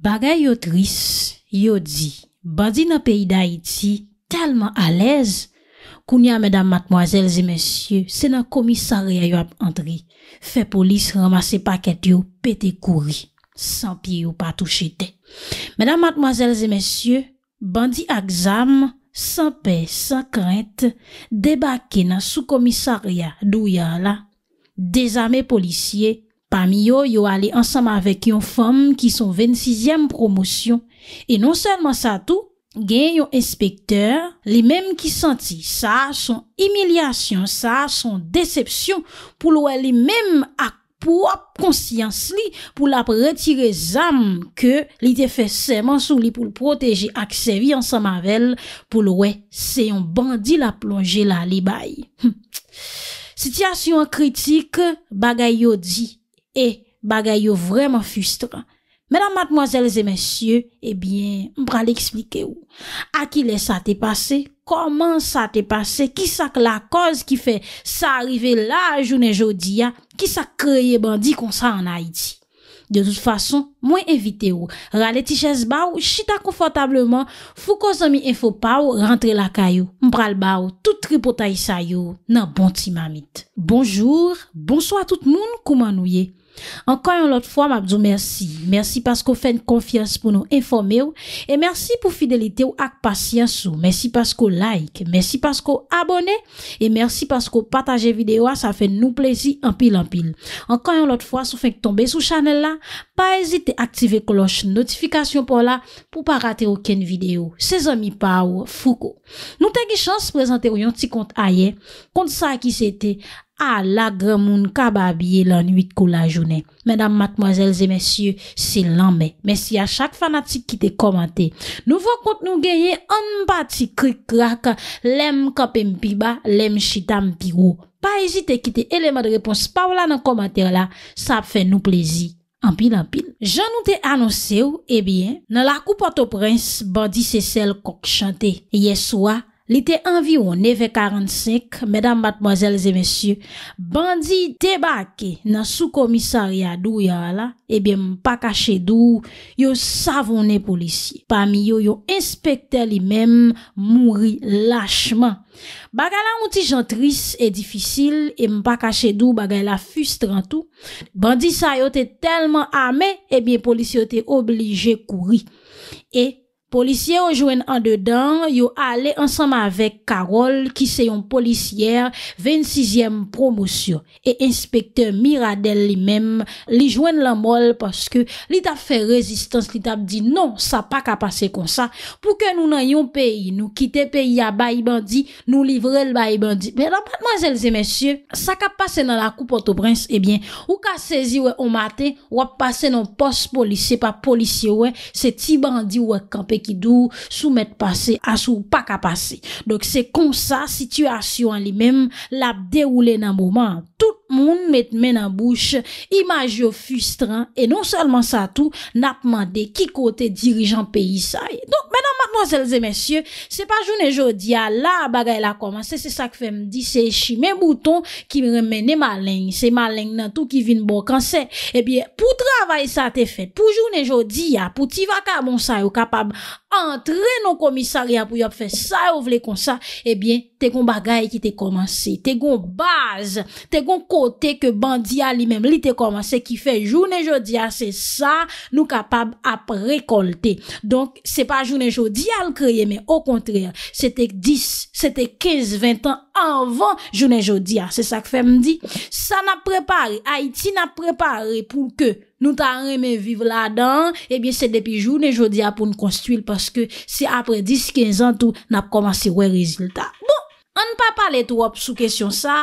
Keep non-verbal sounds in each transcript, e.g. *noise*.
Bagay yo tris, yo di, bandi nan peyi da iti, talman alez, koun ya mèdam matmoazèl zè mèsyè, se nan komisarya yo ap entri, fe polis ramase paket yo, pete kouri, san piyo patou chete. Mèdam matmoazèl zè mèsyè, bandi ak zam, san pey, san krent, debake nan sou komisarya dou ya la, dezame polisye, Pam yo yo alè ansam avèk yon fòm ki son 26èm promosyon. E non sèlman sa tout, gen yon espèkteur, li mèm ki santi sa son emilyasyon, sa son decepsyon, pou lò lè mèm ak pou ap konsyans li pou lè ap retire zam ke li te fè seman sou li pou lè proteje ak sevi ansam avèl pou lò wè se yon bandi la plonje la li bay. Sityasyon kritik bagay yo di, E bagay yo vreman fustran. Mèdam matmoazèles e mèsyè, ebyen, eh mpral eksplike ou. A ki lè sa te pase? Koman sa te pase? Ki sak la koz ki fe sa arrive la jounen jodi ya? Ki sak kreye bandi kon sa anay di? De tout fason, mwen evite ou. Ralè ti jès ba ou, chita konfotableman, fou kozomi enfo pa ou, rentre la kayou. Mpral ba ou, tout tri potay sa yo, nan bon ti mamit. Bonjour, bonsoi tout moun kouman ou ye. Ankan yon lot fwa mabzou mersi, mersi pasko fen konfians pou nou informe ou E mersi pou fidelite ou ak pasyans ou, mersi pasko like, mersi pasko abone E mersi pasko pataje video a, sa fen nou plezi anpil anpil Ankan yon lot fwa sou fen tombe sou chanel la, pa ezite aktive kloche notifikasyon pou la Pou pa rate ou ken video, se zami pa ou fuko Nou tegi chans prezante ou yon ti kont aye, kont sa ki se te A la gremoun kababye lan wite kou la jounen. Medan matmozelze mesye, se lanbe. Mesye a chak fanatik ki te komante. Nou va kont nou geye an pati krik krak, lem kapem pi ba, lem chitam pi ou. Pa eh ezite ki te elema de repons pa wlan nan komante la, sa ap fe nou plezi. Anpil, anpil. Jan nou te anose ou, ebyen, nan la kou pato prens, bandi se sel kok chante. Ye sou a. Li te envi ou 9.45, mèdam batmwazèl zè mèsyè, bandi te bakè nan sou komissaryadou yò la, ebyen eh mpaka chèdou, yò savonè polisye. Pamiyo yò inspektè li mèm, mouri lâchman. Bagay la mouti jantris, e difisil, e mpaka chèdou, bagay la fustran tou. Bandi sa yote telman amè, ebyen eh polisye yote oblige kouri. E, Polisye ou jwen an dedan, yo ale ansama avek Karol, ki se yon polisye, 26e promosyo, e inspektor Miradel li menm, li jwen lan mol, paske li tap fe rezistans, li tap di, non, sa pa ka pase kon sa, pou ke nou nan yon peyi, nou kite peyi a bayi bandi, nou livre l bayi bandi. Ben apatman zelze, monsye, sa ka pase nan la koupote ou brins, ebyen, ou ka sezi we omate, wap pase nan pos polisye, pa polisye we, se ti bandi wak kampe, ki dou sou met pase asou pa ka pase. Dok se kon sa situasyon li mem la deroule nan mouman. Tout moun met men an bouch, imaj yo fustran, e non salman sa tou, napman de ki kote dirijan pe yisay. E. Donk, menan matman zelze mensyo, se pa jounen jodi ya, la bagay la komanse, se sak fe mdi, se eshi men bouton, ki remene malen, se malen nan tou ki vin bon kansen. E bi, pou travay sa te fet, pou jounen jodi ya, pou ti vaka monsay ou kapab entre nou komisaria pou yop fè sa ou vle kon sa, ebyen, eh te kon bagay ki te komanse, te kon baz, te kon kote ke bandia li menm li te komanse, ki fè jounen jodia, ah, se sa nou kapab ap rekolte. Donk, se pa jounen jodia l kreye, men, o kontre, se te 10, se te 15, 20 an, anvan jounen jodia, se sa k fè mdi, ah, sa na prepare, Haiti na prepare pou ke, Nou ta reme vive eh bon, la dan, ebyen se depi joun e jodia pou nou konstuil paske se apre 10-15 an tou nap komanse wè rezultat. Bon, an pa pale trop sou kesyon sa,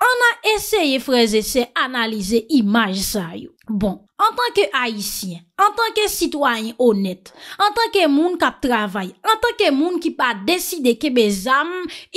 an a eseye freze se analize imaj sa yo. Bon. an tanke haisyen, an tanke sitwany onet, an tanke moun kap travay, an tanke moun ki pa deside ke bezam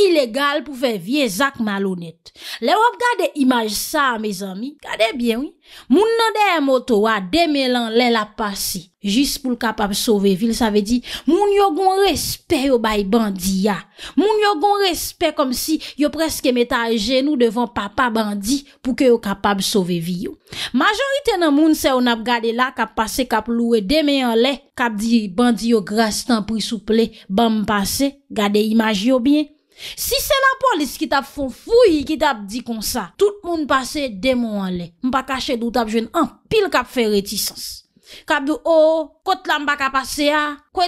ilegal pou fe viezak malonet. Le wap gade imaj sa me zami, gade bien oui, moun nan de e motowa demelan lè la pasi, jis pou l kapab sove vil, sa ve di, moun yo goun respè yo bay bandiya, moun yo goun respè kom si yo preske meta genou devan papa bandi pou ke yo kapab sove vil. Majorite nan moun se an ap gade la, kap pase, kap loue deme an le, kap di, bandi yo gras tan prisouple, ban m pase, gade imaj yo bien. Si se la polis ki tap fon fuy ki tap di kon sa, tout moun pase deme an le, m pa kache dout ap jwen an, pil kap fe retisans. Kap di, o, oh, kot la m pa kap pase a?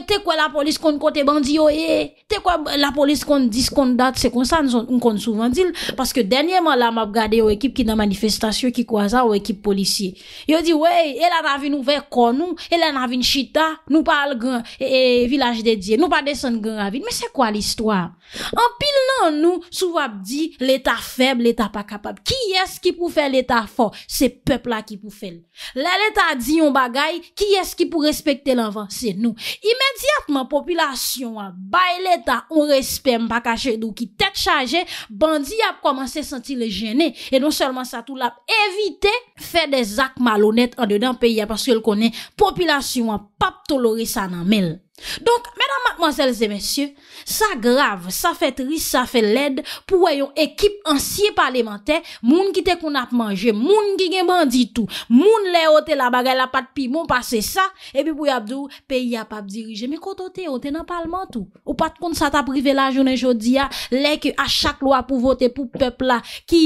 Te kwa la polis konde kote bandi yo e? Te kwa la polis konde dis konde dat? Se kon sa, nou kon souvan dil. Paske denye man la map gade yo ekip ki nan manifestasyon ki kwa za yo ekip polisye. Yo di, wey, el an avin ouve kon nou, el an avin chita, nou pa al gen, ee, vilaj de diye, nou pa desen gen avin. Me se kwa l'histoire? An pil nan nou, souvan di, l'eta feb, l'eta pa kapab. Ki es ki pou fe l'eta fo? Se pepl la ki pou fe l. Le l'eta di yon bagay, ki es ki pou respekte l'envan? Se nou, yon bagay, yon bagay, yon bagay, yon bagay, y Emedyatman popilasyon wap baile ta on respem pa kache dou ki tet chaje, bandi wap komanse senti le jene. E non selman sa tou wap evite fe de zak malonet an de den peye parce ke l konen, popilasyon wap pap tolore sa nan menl. Donk, mèdan matman zèl zè mèsyè Sa grav, sa fè tris, sa fè led Pou wè yon ekip ansye parlementè Moun ki te koun ap manje Moun ki gen bandi tou Moun le ote la bagay la pat pi Moun pase sa E bi pou yapdou, peyi ap ap dirije Me koto te, ote nan palman tou Ou pat koun sa ta prive la jounen jodi ya Lè ki a chak lwa pou vote pou pepla Ki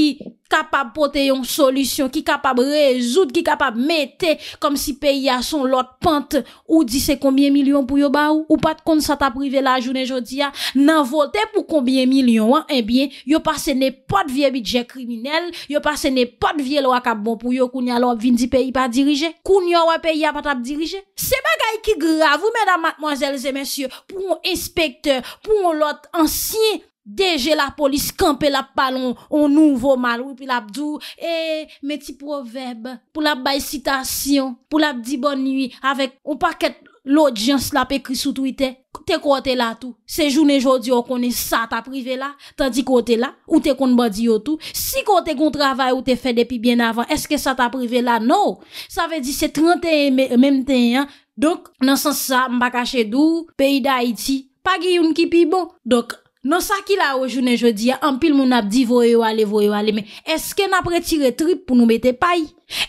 kapab pote yon solusyon Ki kapab rezout, ki kapab mette Kom si peyi a son lot pante Ou disè kombye milyon pou yoba Ou pat kon sa ta prive la jounen jodi ya Nan volte pou kombien milyon an Ebyen, eh yo pase ne pat vie bi dje kriminel Yo pase ne pat vie lo akabon Pou yo koun ya lo ap vindi peyi pa dirije Koun ya wap peyi ap pat ap dirije Se bagay ki grav, ou mèdam matmoazèl zè mèsyè Pou yon inspektè, pou yon lot ansyen Deje la polis kampe la palon On nou vo mal, wipi la bdou E, meti proverbe Pou la bay citasyon Pou la bdi bon nwi, avèk, ou pa ket L'audience la pekri sou tweetè. Te kote la tou. Se jounen jodi yo kone sa ta prive la. Ta di kote la. Ou te kon badi yo tou. Si kote kon travay ou te fe depi bien avan. Eske sa ta prive la? No. Sa ve di se 31 menm ten ya. Dok nan sens sa mbakache dou. Pei da iti. Pa gi yon ki pi bon. Dok. Non sa ki la ou jounen jodi, an pil moun ap di voye wale, voye wale, men, eske nap retire trip pou nou mette payi?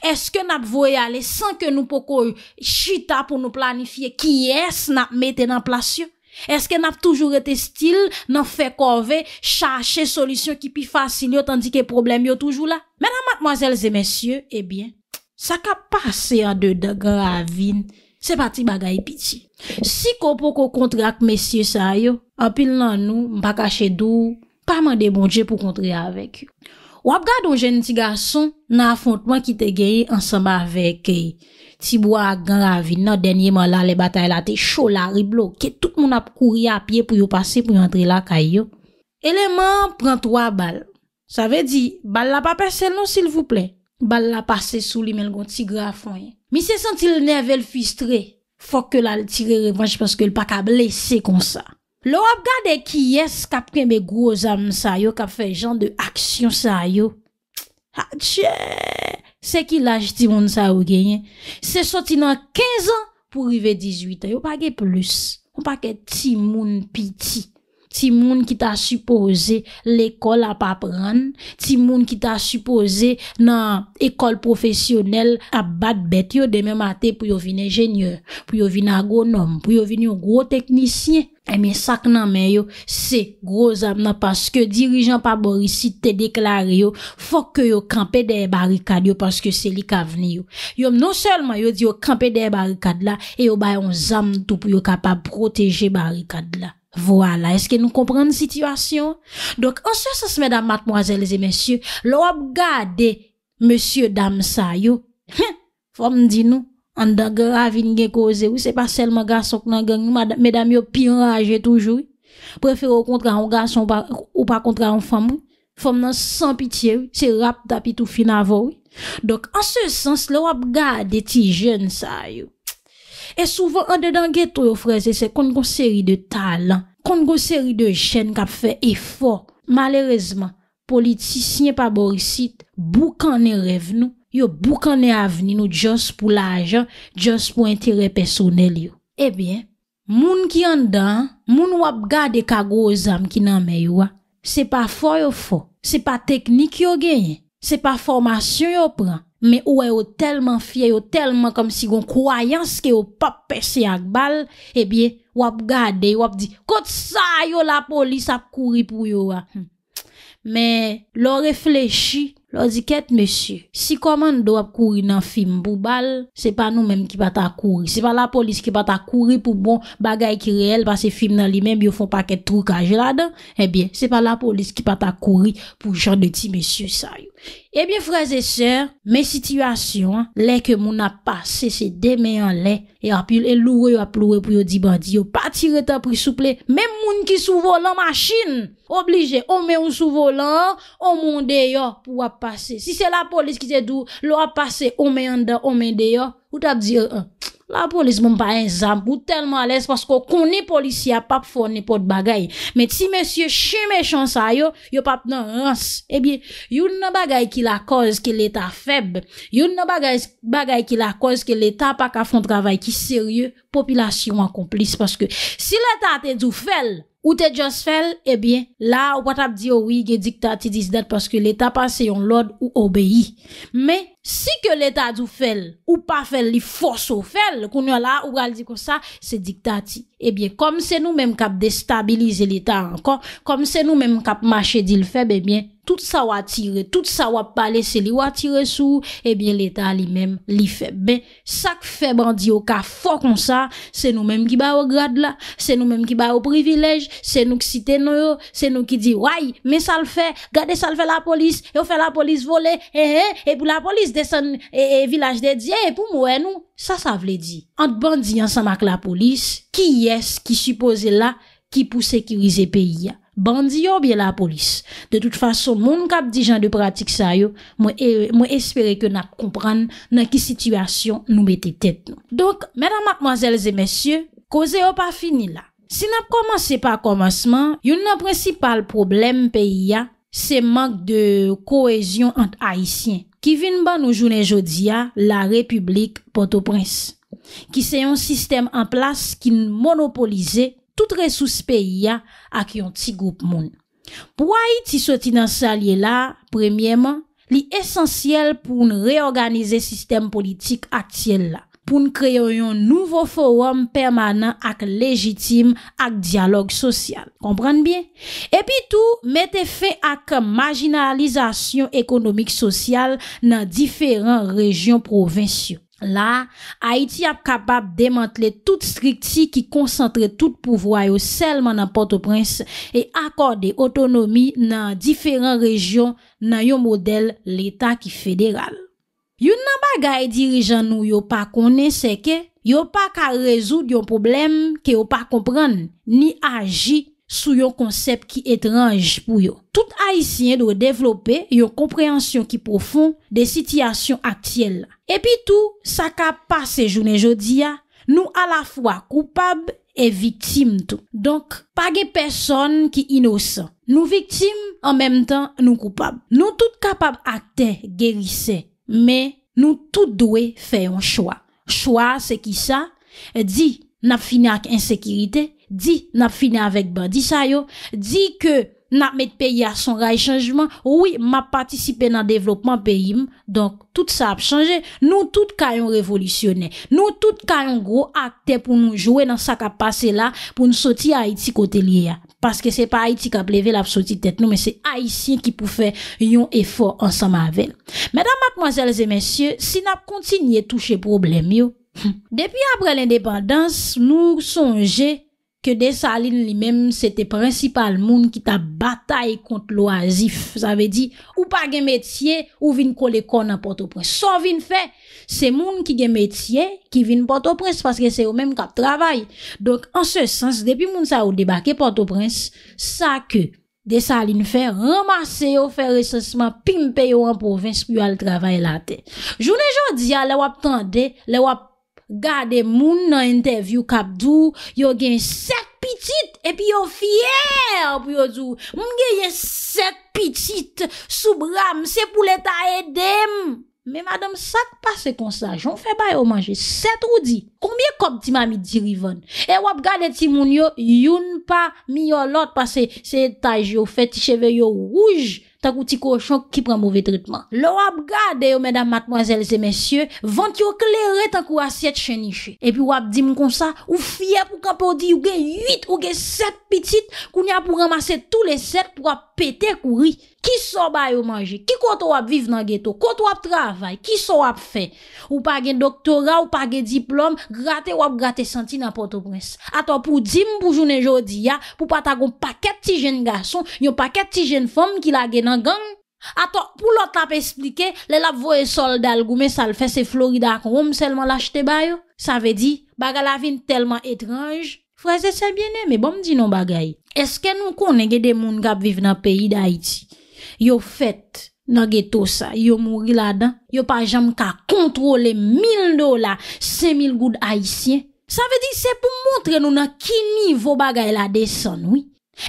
Eske nap voye wale san ke nou pokou chita pou nou planifiye ki yes nap mette nan plasyon? Eske nap toujou rete stil nan fe korve chache solisyon ki pi fasyon yo tandi ke problem yo toujou la? Menan matmoazelze mensyon, ebyen, eh sa ka pase a de degra avin, Se pati bagay piti. Si ko pou ko kontre ak mesye sa yo, apil nan nou, mpa kache dou, pa man de bon dje pou kontre avèk yo. Wap gwa don jen ti gason nan afontman ki te geye ansamba avèk yo. E. Ti bwa gan ravi nan denye man la le batay la te chola ribloke, tout moun ap kouri apye pou yo pase pou yo antre la kay yo. Eleman, pran 3 bal. Sa ve di, bal la pa person nou sil voupley. Bal la pase sou li men lgon tigre a fwenye. Mi se senti l nevel fistre. Fok ke la tigre revanche paske l pak a blese kon sa. Lo ap gade ki yes kap kwen be groz am sa yo. Kap fe jen de aksyon sa yo. Ha tche. Se ki laj timoun sa ou genye. Se soti nan 15 an pou rive 18 an. Yo pake plus. Yo pake timoun piti. Ti moun ki ta suppose l'ekol a pa pran, ti moun ki ta suppose nan ekol profesyonel a bat bet yo deme mate pou yo vin enjenyeur, pou yo vin agonom, pou yo vin yon gro teknisyen. E eh men sak nan men yo se gro bon non zam nan paske dirijan pa borisi te deklare yo fok yo kampe de barikad yo paske seli ka vni yo. Yon non selman yo di yo kampe de barikad la e yo bayon zam tou pou yo ka pa proteje barikad la. Voilà, est-ce que nous comprenons la situation? Donc, en ce sens, mesdames, mademoiselles et messieurs, l'obgade, garde monsieur dame ça yo, hein? faut me dire nous, en dans ravine gen cause ou c'est pas seulement garçon qui gang, mesdames yo pire toujours. Préfère au contraire un garçon ou pas contre une femme. Femme non sans pitié, c'est rap tapis, tout fin avant. Donc, en ce sens, l'on garde ti jeune sa yo. E souven an dedan geto yo freze se kon go seri de talan, kon go seri de jen kap fe efo. Malerezman, politisi nye pa borisit, bou kan e revenou, yo bou kan e aveni nou jons pou la ajan, jons pou entere personel yo. E bien, moun ki an dan, moun wap gade kago o zam ki nan meywa, se pa fo yo fo, se pa teknik yo genye, se pa formasyon yo pran. men ouwe yo telman fye, yo telman kom si gon kwayans ke yo pap pesye ak bal, e bie wap gade, wap di, kot sa yo la polis ap kouri pou yo wa. Men, lo reflechi, Lo ziket mesye, si koman nou ap kouri nan film pou bal, se pa nou menm ki pata kouri. Se pa la polis ki pata kouri pou bon bagay ki reel pa se film nan li menm yo fon paket troukaj la den. Eh Ebyen, se pa la polis ki pata kouri pou jan de ti mesye sa yon. Ebyen freze se, men situasyon, le ke moun ap pase se demeyan le, e ap yon e louwe yon ap louwe pou yon di bandi, yon pa tire tan pri souple, men moun ki sou volan machine. Oblije, ome yon sou volan, ome yon deyo pou ap pase. Si se la polis ki te dou, lo ap pase, ome yon deyo, ou tap dire, euh, euh, la polis moun pa en zamp, ou telman ales, pasko koni polis ya pap for, ne pot bagay. Met si mesye cheme chansa yo, yo pap nan hans. Ebi, eh yon nan bagay ki la koz ke l'Etat feb, yon nan bagay ki la koz ke l'Etat pa ka fon travay ki serye, populasyon akomplis. Paske si l'Etat te dou fel, Ou te jòs fèl, ebyen, eh la ou patap di oh ouwi ge diktati disdet paske l'Etat pa se yon lòd ou obeyi. Me, si ke l'Etat ou fèl ou pa fèl li fòs ou fèl, koun yo la ou gal di ko sa, se diktati. Ebyen, eh kom se nou menm kap destabilize l'Etat ankon, kom se nou menm kap mache dil fèb, ebyen, eh tout ça va tirer, tout ça va parler, c'est lui va tirer sous, eh bien, l'État lui-même, lui fait. Ben, ça que fait bandit au cas fort comme ça, c'est nous-mêmes qui bat au grade là, c'est nous-mêmes qui bat au privilège, c'est nous qui citons nous, c'est nous qui dit, ouais, mais ça le fait, gardez ça le fait la police, et on fait la police voler, eh, eh, et pour la police descend, eh, village dédié, et pour moi, nous, ça, ça veut dire. Entre bandits ensemble avec la police, qui est-ce qui suppose là, qui pour sécuriser pays? Bandi yo bye la polis. De tout fason, moun kap di jan de pratik sa yo, mwen e, espere ke nak kompran nan ki situasyon nou bete tet nou. Donk, mèdamak mazelze mèsyo, koze yo pa fini la. Si nap komanse pa komanseman, yon nan prensipal problem peyi ya, se mank de koesyon ant aisyen. Ki vin ban nou jounen jodi ya, la Republik Port-au-Prince. Ki se yon sistem an plas ki monopolize tout resous peyi ya ak yon ti goup moun. Pwa yi ti soti nan salye la, premye man, li esensyel pou nou reorganize sistem politik ak tiyel la, pou nou kreyon yon nouvo forum permanent ak legitim ak dialog sosyal. Kompran bien? E pi tou, mette fe ak marginalizasyon ekonomik sosyal nan diferan rejyon provensyon. La, Haiti ap kapab demantle tout strikti ki konsantre tout pouvwayo selman nan Port-au-Prince e akorde otonomi nan diferan rejyon nan yon model l'Etat ki federal. Yon nan bagay dirijan nou yon pa konen seke, yon pa ka rezoud yon poublem ke yon pa kompran ni aji sou yon konsep ki etranj pou yo. Tout haisyen dwe devlope yon komprehansyon ki profon de sityasyon aktiel la. Epi tou, sa ka pase jounen jodi ya, nou a la fwa koupab e vitim tou. Donk, pa ge person ki inosan. Nou vitim, an mem tan nou koupab. Nou tout kapab akte gerise, men nou tout dwe fe yon chwa. Chwa se ki sa, di na finak insekirite, Di, nap finè avèk badi sa yo. Di ke nap met peyi a son ray chanjman. Ouwi, map patisipe nan devlopman peyim. Donk, tout sa ap chanje. Nou tout kayon revolisyonè. Nou tout kayon gro akte pou nou jowe nan sa kap pase la. Pou nou soti Haiti kote li ya. Paske se pa Haiti kap leve la ap soti tèt nou. Men se Haitien ki pou fè yon efor ansama avè. Mèdam, akmazèlèzè, mèsyè, si nap kontinye touche problem yo. *laughs* Depi apre l'indépandans, nou sonje... ke desaline li menm sete prinsipal moun ki ta batay kont l'oazif. Sa ve di, ou pa gen metye, ou vin kole kon an Port-au-Prince. Sa vin fe, se moun ki gen metye, ki vin Port-au-Prince, paske se yo menm kap travay. Donk, an se sens, depi moun sa ou debake Port-au-Prince, sa ke desaline fe ramase yo, fe resesman, pimpe yo an provins pou yo al travay late. Jounen jodi ya, le wap tande, le wap, Gade moun nan enteviw kapdou, yo gen sek pitit epi yo fiyer api yo zou. Moun gen ye sek pitit soubram se pou leta edem. Me madam sak pase konsa, joun fe bayo manje, set roudi. Koumye koptima mi dirivan? E wap gade ti moun yo youn pa mi yo lot pa se taj yo feti cheve yo rouj. T'as qu'un petit cochon qui prend mauvais traitement. L'on a regardé, mesdames, mademoiselles et messieurs, vont yo éclairer tant que assiette cheniche. Et puis, wap dit comme ça, ou fier pour qu'on peut dire, ou gen 8, ou gen sept petites, qu'on y a pour ramasser tous les sept pour péter courir. Ki so bayo manje? Ki koto wap viv nan geto? Koto wap travay? Ki so wap fe? Ou pa gen doktora? Ou pa gen diplom? Grate wap gratesanti nan pote brese? Ato pou dim boujounen jodi ya? Pou pata gon paket ti jen gason? Yon paket ti jen fom ki lage nan gang? Ato pou lot ap esplike? Le lap voye soldal gume sal fese Florida akon rom selman lache te bayo? Sa ve di? Bagal avin telman etranj? Fraze se biene me bom di non bagay? Eske nou konen gen de moun gap viv nan peyi da iti? Yo fèt nan geto sa, yo mouri la dan, yo pa jam ka kontrole 1000 dola, 5000 goud aisyen. Sa ve di se pou montre nou na ki nivou bagay la desen, oui.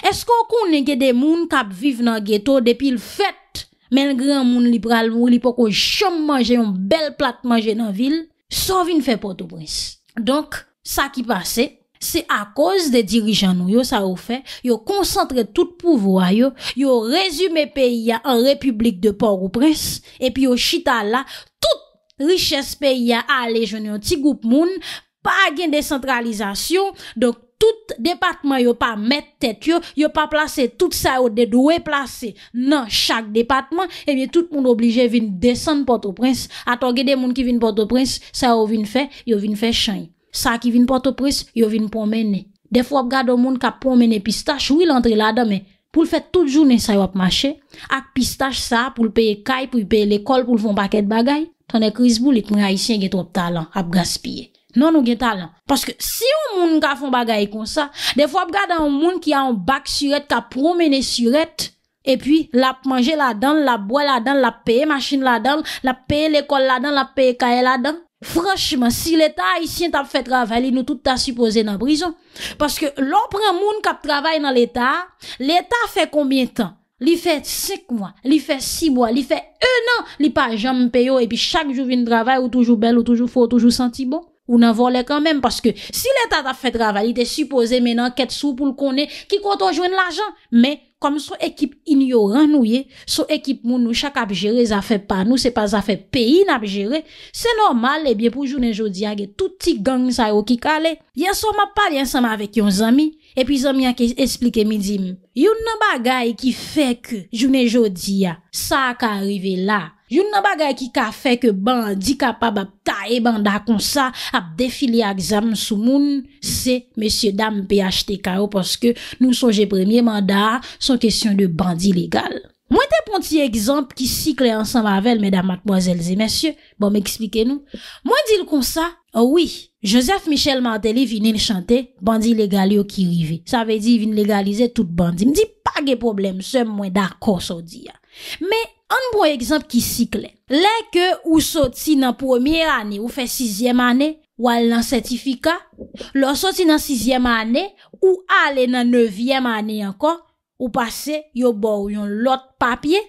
Esko konen gede moun kap viv nan geto depil fèt, men gran moun li pral mouri poko jom manje yon bel plat manje nan vil, sa vin fè poto bris. Donk, sa ki pase. Se a koz de dirijan nou yo sa ou fe, yo konsantre tout pouvo a yo, yo rezume peyi a an republik de Port-au-Prince, epi yo chita la, tout richesse peyi a ale jenye an ti goup moun, pa gen descentralizasyon, donk tout departement yo pa mette tet yo, yo pa plase tout sa ou dedwe plase nan chak departement, epi tout moun oblije vin desen Port-au-Prince, a to gede moun ki vin Port-au-Prince, sa ou vin fe, yo vin fe chanye. Sa ki vin porto pres, yo vin promene. Defo ap gade ou moun ka promene pistache, ou il entre la dame, pou l fè tout jounen sa yo ap mache, ak pistache sa pou l peye kay, pou l peye l ekol, pou l fon paket bagay, ton e krizbou lit mwen haisyen gen trop talan, ap gaspye. Non ou gen talan. Paske si ou moun ka fon bagay kon sa, defo ap gade ou moun ki an bak suret, ka promene suret, epi la ap manje la dan, la ap boye la dan, la ap peye maschine la dan, la ap peye l ekol la dan, la ap peye kaye la dan, Franchement, si l'État haïtien t'a fait travailler, nous tout t'a supposé dans la prison. Parce que l'on prend moun qui travaille dans l'État, l'État fait combien de temps? Il fait 5 mois, il fait six mois, il fait 1 an, li pas jamais payé, et puis chaque jour vient travail, ou toujours belle, ou toujours faux, toujours senti bon. Ou n'en volait quand même, parce que si l'État t'a fait travail, il t'est supposé maintenant qu'être sous pour le connaître, qui compte de l'argent. Mais, kom sou ekip in yo ran nou ye, sou ekip moun nou chak ap jere zafep pa nou, se pa zafep peyi nap jere, se normal e eh bie pou jounen jodia ge touti gang sa yo ki kale, ye sou ma pal yansama avek yon zami, e pi zami a ke esplike mi di, yon nan bagay ki fek jounen jodia sa ka arrive la, Yon nan bagay ki ka fe ke bandi kapab ap tae bandi akonsa ap defili ak zanm sou moun, se, mesye dam PHTK ou paske nou sonje premye manda son kesyon de bandi legal. Mwen te ponti ekzamp ki si kre ansan mavel, meda matmoazelze, mesye, bon me eksplike nou. Mwen dil kon sa, owi, oh Josef Michel Mantelli vin en chante, bandi legal yo ki rive. Sa ve di vin legalize tout bandi. Mwen di pa ge problem se mwen da kos odiya. Me, An bon ekzamp ki sikle, lè ke ou soti nan premier ane ou fe sizyem ane ou al nan sertifika, lò soti nan sizyem ane ou ale nan nevyem ane ane anko ou pase yo ba ou yon lot papye,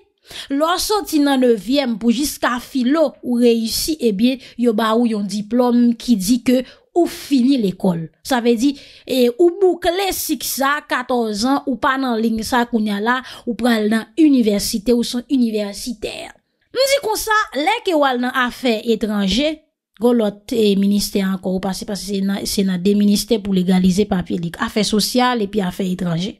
lò soti nan nevyem pou jiska filo ou reyusi e bie yo ba ou yon diplom ki di ke Ou fini l'ekol. Sa ve di, e, ou bou klesik sa, 14 an, ou pa nan ling sa koun ya la, ou pral nan universite ou san universiter. M zi kon sa, lè ke wal nan afe etranje, go lote minister anko ou pasi pasi se nan de minister pou legalize papye dik. Afe sosyal epi afe etranje.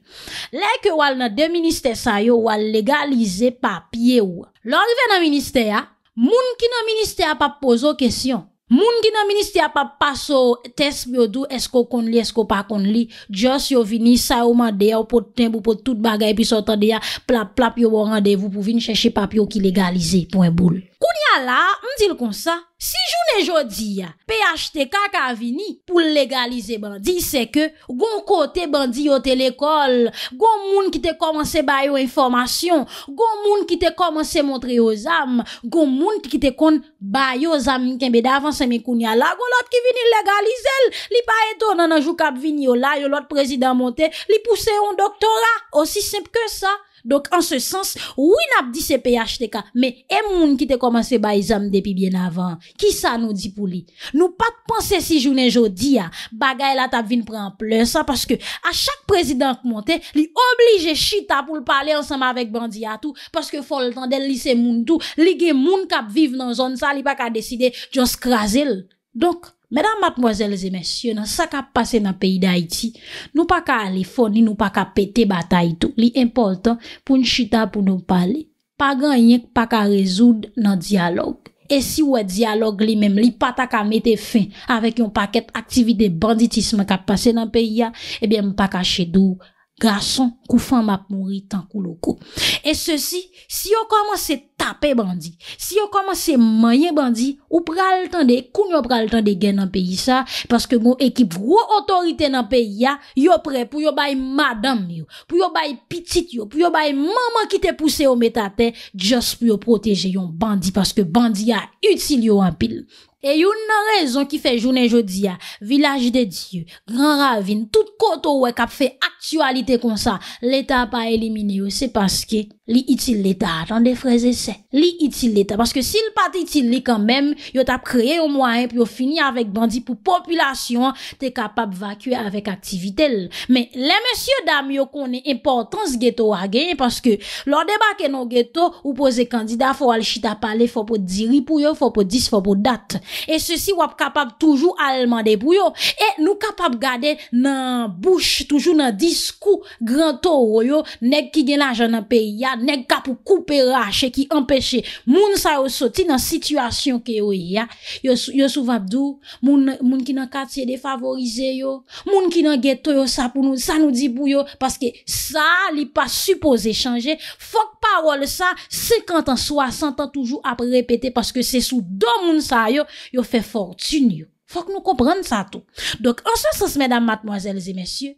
Lè ke wal nan de minister sayo, wal legalize papye ou. Lò rive nan minister ya, moun ki nan minister ya pa pozo kesyon. Moun ki nan ministya pa pa so test byo do, esko kon li, esko pa kon li, just yo vini, sa yo mande ou pot tenbo pot tout bagay, pi sotan de ya, plap plap yo bo randevou pou vin chèche pap yo ki legalize, poun e boule. Koun ya la, mdil kon sa, si joun e jodi ya, PHTK ka vini pou legalize bandi, se ke, goun kote bandi yo telekol, goun moun ki te komanse bayo informasyon, goun moun ki te komanse montre yo zam, goun moun ki te kon bayo zam, mkèmbe da avanse mi kouni ala, goun lot ki vini legalize li pa eto nan anjou kap vini yo la, yo lot prezident monte, li pousse yon doktora, osi semp ke sa Donk an se sens, ou in ap di se PHTK, me e moun ki te komanse ba izam depi bien avan. Ki sa nou di pou li? Nou pa panse si jounen jodi ya, ah, bagay la tap vin pran plen sa, paske a chak prezident monte, li oblige chita pou l'pale ansama vek bandi ya tou, paske fol tan del li se moun tou, li gen moun kap viv nan zon sa, li pa ka deside jons krasel. Donk, Mèdam matmwazèl zè mèsyè nan sa ka pase nan peyi da iti, nou pa ka alifon ni nou pa ka pète batay tou. Li important pou nchita pou nou pale. Pa gan yèk pa ka rezoud nan diyalog. E si wè diyalog li mèm li pata ka mette fin avèk yon paket aktivite banditisme ka pase nan peyi ya, ebyè mou pa ka eh chedou. Gason kou fan map moun ri tan kou lo kou. E sosi, si yo komanse tape bandi, si yo komanse manyen bandi, ou pral tande, koun yo pral tande gen nan peyi sa, paske nou ekip vrou otorite nan peyi ya, yo pre pou yo bay madam yo, pou yo bay pitit yo, pou yo bay maman ki te puse yo metate, just pou yo proteje yon bandi, paske bandi ya util yo an pil. E yon nan rezon ki fe jounen jodi ya Vilaj de Diyo, Gran Ravine Tout koto wè kap fe aktualite kon sa L'Eta pa elimine yo Se paske li itil l'Eta Atan de freze se Li itil l'Eta Paske si l pati itil li kanmem Yo tap kreye yo mwaen Pyo fini avèk bandi pou populasyon Te kapap vakye avèk aktivitel Men, le monsye dam yo konen Importans geto agen Paske lor debake non geto Ou pose kandida fo al chita pale Fo po diri pou yo Fo po dis, fo po dat E se si wap kapap toujou alman de pou yo. E nou kapap gade nan bouch toujou nan disku gran to ou yo. Neg ki gen la janan pe ya. Neg kapou koupe rache ki empeshe. Moun sa yo soti nan situasyon ke ou ya. Yo sou vabdou. Moun ki nan katye defavorize yo. Moun ki nan geto yo sa pou nou. Sa nou di pou yo. Paske sa li pa suppose chanje. Fok parol sa. 50 an, 60 an toujou ap repete. Paske se sou do moun sa yo. Yo fè fòrtun yo. Fòk nou komprenn sa tou. Dok, ansòs ansòs, mèdam, matmoazèl, zè mèsyè,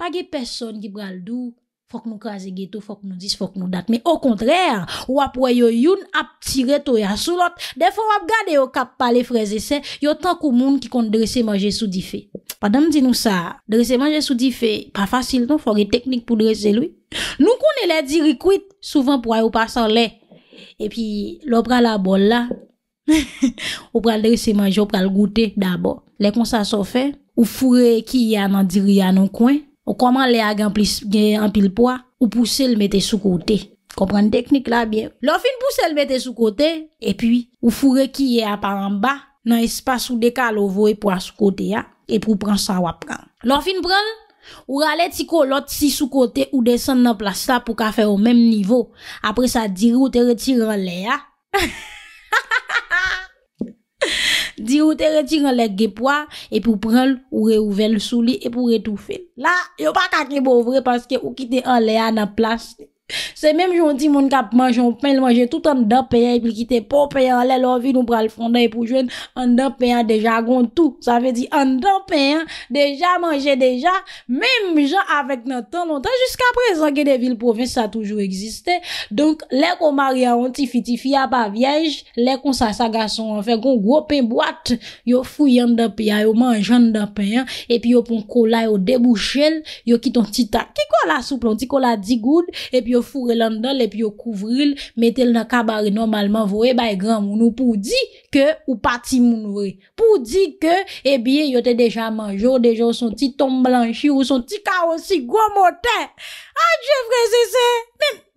pa ge person ki bral dou, fòk nou kwa zè gètou, fòk nou dis, fòk nou dat. Mè, o kontrè, wap wè yo youn ap tiret ou ya sou lot, defo wap gade yo kap pale freze se, yo tank ou moun ki kont dresè manje sou di fè. Padam di nou sa, dresè manje sou di fè, pa fasil, fòk nou fòk yè e teknik pou dresè lou. Nou konen lè di rikwit, souvan pou wè yo pasan lè. E pi, lò pral *laughs* Ou pral dere se manje ou pral goute d'abo. Lè kon sa so fè, ou fure ki yè nan diri yè nan kwen. Ou koman lè a gen apil poa, ou puse l mette sou kote. Kompran teknik la bie. Lò fin puse l mette sou kote, e pi ou fure ki yè a par an ba. Nan espas ou dekal ou vowe pou a sou kote ya. E pou pran sa wap pran. Lò fin pran, ou rale tiko lot si sou kote ou desen nan plas la pou ka fè ou menm nivou. Apre sa diri ou te retire an lè ya. Hahaha. *laughs* *laughs* Di ou te retiran lèk gèpwa e pou pral ou reouvel sou li e pou retoufe. La, yo pa kake bovre paske ou kite an lèya nan plas. se mèm joun ti moun kap manjoun pen manjè tout an dapen ya, epil ki te po pen ya, lè lò vi nou pral fonday pou jwen an dapen ya, deja goun tou sa ve di an dapen ya, deja manjè deja, mèm jan avèk nan tan lontan, jiska prezen gen de vil poven, sa toujou eksiste donk lè kon maria an ti fiti fia pa viej, lè kon sa sa gason an fèk kon gwo pen boat yo fuy an dapen ya, yo manjoun dapen ya, epi yo pon kola yo debouchel, yo kiton ti tak ki kola souplon, ti kola digoud, epi yo fure lan dan le pi yo kouvril metel nan kabari normalman vwe bay gran moun ou pou di ke ou pati moun vwe pou di ke e eh bie yo te deja manjou deja ou son ti tom blanchi ou son ti karonsi gwa moten adje freze se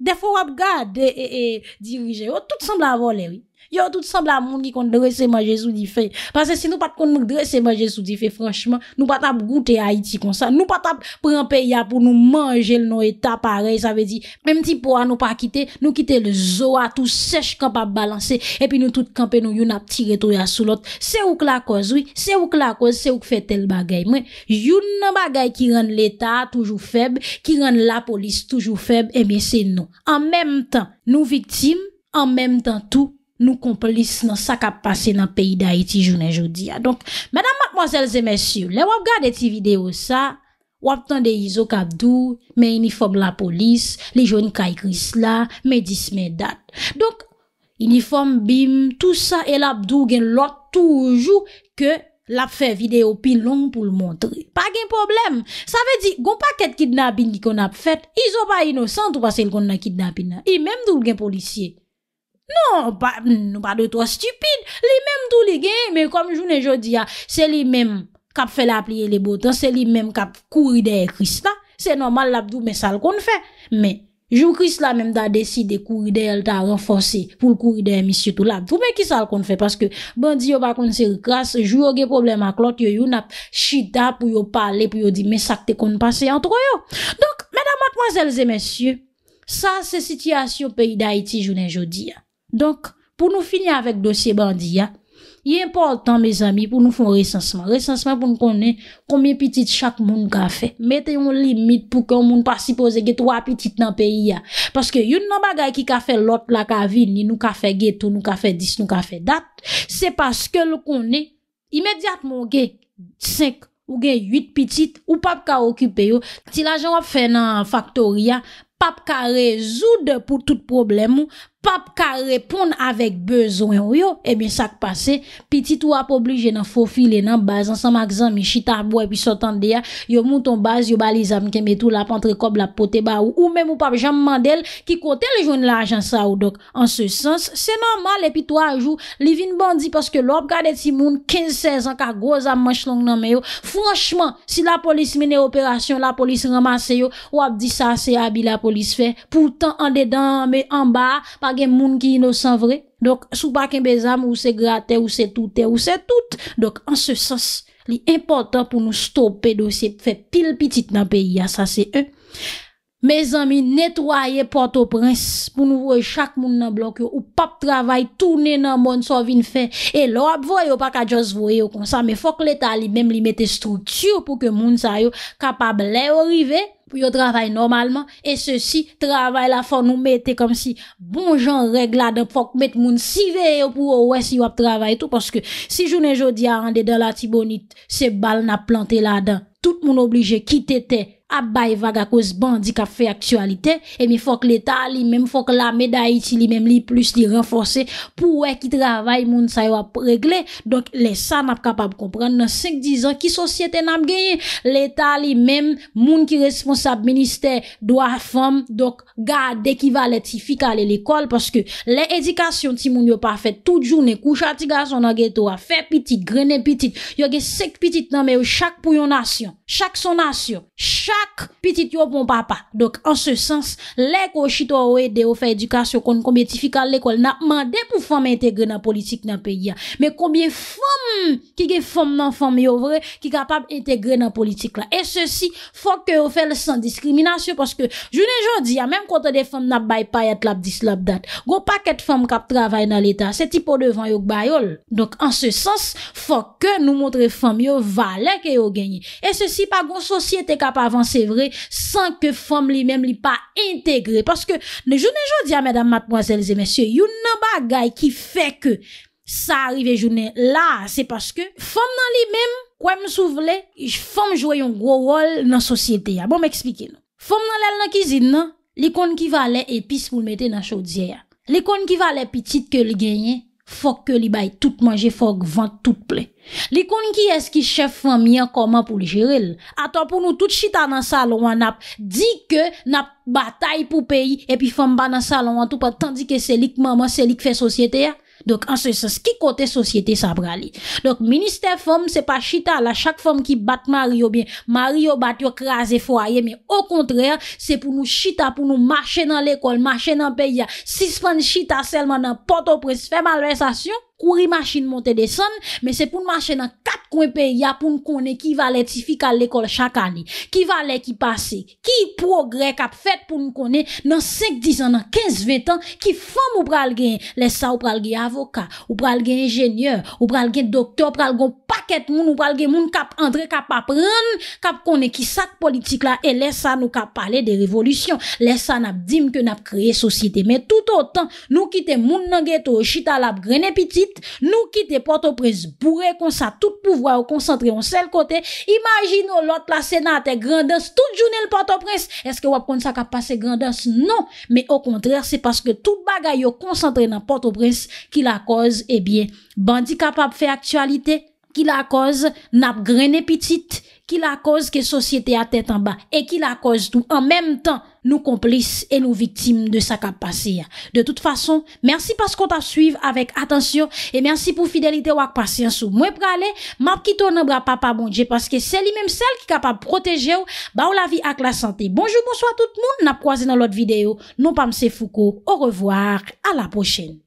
defo wap gade e dirije ou oh, tout sembla avon lèri Yo, tout semb la moun ki kon drese manje sou di fe. Pase si nou pat kon moun drese manje sou di fe, franchman, nou pat ap goute Haiti kon sa. Nou pat ap pren peya pou nou manje nou etat parey. Sa ve di, mem ti po an nou pa kite, nou kite le zoa tou sech kamp ap balanse. E pi nou tout kampe nou yon ap tire to ya sou lot. Se ou k la koz, oui. Se ou k la koz, se ou k fe tel bagay. Mwen, yon nan bagay ki ren l'etat toujou feb, ki ren la polis toujou feb, e mi se nou. An menm tan nou viktim, an menm tan tou, Nou kon polis nan sa kap pase nan peyi da iti jounen joudi ya. Donk, mèdam matmozèl zè mèsyou, le wap gade ti video sa, wap tan de izo kap dou, mè uniform la polis, li joun ka ikris la, mè dis mè dat. Donk, uniform bim, tout sa el ap dou gen lòt toujou ke l ap fè video pi long pou l montre. Pa gen problem. Sa ve di, gon pa ket kidnabin ki kon ap fèt, izo pa inosant ou pas el kon na kidnabin na. E mèm doul gen polisye. Non, nou pa de to stupide, li menm tou li gen, men kom jounen jodi ya, se li menm kap fe la pliye le botan, se li menm kap kourideye kris la, se normal la pou mè sa l kon fè. Men, jou kris la menm ta deside kourideye el ta renforsi pou l kourideye misyu tou la, pou mè ki sa l kon fè, paske bandi yo pa kon se rikras, jou yo ge problem a klot, yo yo nap chida pou yo pale, pou yo di mè sakte kon pase yon tro yo. Donk, mèdamat, mwazelze, mèsyou, sa se sityasyon peyi da iti jounen jodi ya. Donk, pou nou finye avèk dosye bandiya, yè important, mè zami, pou nou fon resansman. Ransansman pou nou konè komè pitit chak moun ka fè. Mète yon limit pou kon moun pasipoze ge 3 pitit nan peyi ya. Paske yon nan bagay ki ka fè lot la ka vin, ni nou ka fè geto, nou ka fè dis, nou ka fè dat, se paske lou konè imèdiat moun ge 5 ou ge 8 pitit ou pap ka okype yo, ti la jen wap fè nan faktoria, pap ka rezoud pou tout problemou, pap ka repon avèk bezwen yo, ebyen eh sak pase, pitit ou ap oblije nan fofile nan bazan san mak zan mi chita aboy pi sotan deya, yo mouton baz, yo baliz amke metou la pantre kob la pote ba ou, ou mè mou pap jan mandel ki kote le joun la ajan sa ou dok. An se sens, se normal epi to a jou, li vin bandi paske lop gade ti moun 15-16 an ka goz am manch long nan me yo. Franchman, si la polis mene operasyon, la polis ramase yo, ou ap disa se abi la polis fe, poutan an dedan me an ba, pa gen moun ki inosan vre, sou pa ken bezam ou se gratè, ou se toutè, ou se toutè, en se sens, li important pou nou stopè dosye pfe pil pitit nan peyi ya, sa se e, mezan mi netwaye porto prins, pou nou vre chak moun nan blok yo, ou pap travay, toune nan moun, so vin fe, e lop voyo, pa ka jos voyo konsa, me fok leta li men li mette stroutu pou ke moun sa yo kapab le orive, pour yo travail normalement et ceci travail la faut nous mettez comme si bon gens règle là dedans faut mettre moun surveiller pour ouais si yo travail tout parce que si journée jodi a rendez dans la tibonite c'est balle n'a planté là dedans tout moun obligé quitter Abay vaga kouz ban di ka fe aktualite. E mi fok l'Etat li, mèm fok la meday iti li, mèm li plus li renforse. Pou wè ki travay, moun sa yo ap regle. Donk le sa nap kapab kompren, nan sek dizan ki sosyete nap genye. L'Etat li mèm, moun ki responsab minister, do a fom. Donk ga dekivalet, si fika le l'ekol, paske le edikasyon ti moun yo pa fet, tout jounen, koucha ti ga son a geto, a fe pitit, grenen pitit, yo ge sek pitit nan, me yo chak pou yon asyon. Chak son pitit yo pon papa. Donc, en se sens, lèk ou chito ou e de ou fè edukasyon kon komitifikal lèkol nan mandè pou fòm integre nan politik nan peyi ya. Mè koubyè fòm ki ge fòm nan fòm yo vre ki kapab integre nan politik la. E se si, fòk ke ou fè le san diskriminasyon porske jounè jò di, a mèm kontè de fòm nan bay payet lap dis lap dat. Gò pa ket fòm kap travay nan l'Etat. Se tipo devan yon bayol. Donc, en se sens, fòk ke nou montre fòm yo valè ke yo genye. E se si, pa gò sosyete kap avanse se vre, san ke fom li mem li pa integre. Paske, ne jounen joudia, medan matmoazelze, yon nan bagay ki fe ke sa arrive jounen la, se paske, fom nan li mem, kwa m sou vle, fom jouye yon gro rol nan sosyete ya. Bon m ekspike nou. Fom nan lèl nan kizid nan, li kon ki va lè epis pou l mette nan joudia ya. Li kon ki va lè pitit ke l genyen, Fok ke li bay tout manje, fok vant tout ple. Li kon ki eski chef fwa mi an koman pou li jirel? Ato pou nou tout chita nan salon an ap, di ke nap batay pou peyi, epi fwa mba nan salon an tou pa, tandi ke selik maman, selik fey sosyete ya? Donk an se se skikote sosyete sa prali Donk minister fom se pa chita la Chak fom ki bat mario Mario bat yo kras e fo a ye Me o kontreya se pou nou chita Pou nou mache nan l'ekol Mache nan pe ya 6 fan chita selman nan poto pres Fè malve sa syon ouri machin montè desan, men se pou n'mache nan kat kwen pe ya pou n'kone ki valè tifika l'ekol chakani, ki valè ki pase, ki progre kap fèt pou n'kone nan 5, 10 an, 15, 20 an, ki fèm ou pral gen, lè sa ou pral gen avoka, ou pral gen enjènyè, ou pral gen doktor, pral gen pakèt moun, ou pral gen moun kap andre kap apren, kap kone ki sak politik la, e lè sa nou kap pale de revolutyon, lè sa nap dim ke nap kreye sosyete, men tout otan, nou kite moun nan gen to chitalap grenè pitit, Nou kite Port-au-Prince bourre kon sa tout pouvwa ou konsantre yon sel kote Imagino lot la Senat e grandens tout jounel Port-au-Prince Eske wap kon sa kap pase grandens? Non, me o kontrere se paske tout bagay yo konsantre nan Port-au-Prince Ki la koz e eh bie bandi kapap fe aktualite Ki la koz nap gren epitit Ki la koz ke sosyete a tet an ba E ki la koz nou an menm tan Nou komplis e nou vitim de sa kap pasiya De tout fason, mersi pas kon ta suiv Awek atensyon E mersi pou fidelite wak pasiyan sou Mwen prale, map ki ton an bra pa pa moun Je paske seli menm sel ki kapab proteje ou Ba ou la vi ak la sante Bonjou, bonsoit tout moun, na proaze nan lot videyo Non pa mse fouko, ou revoar A la pochene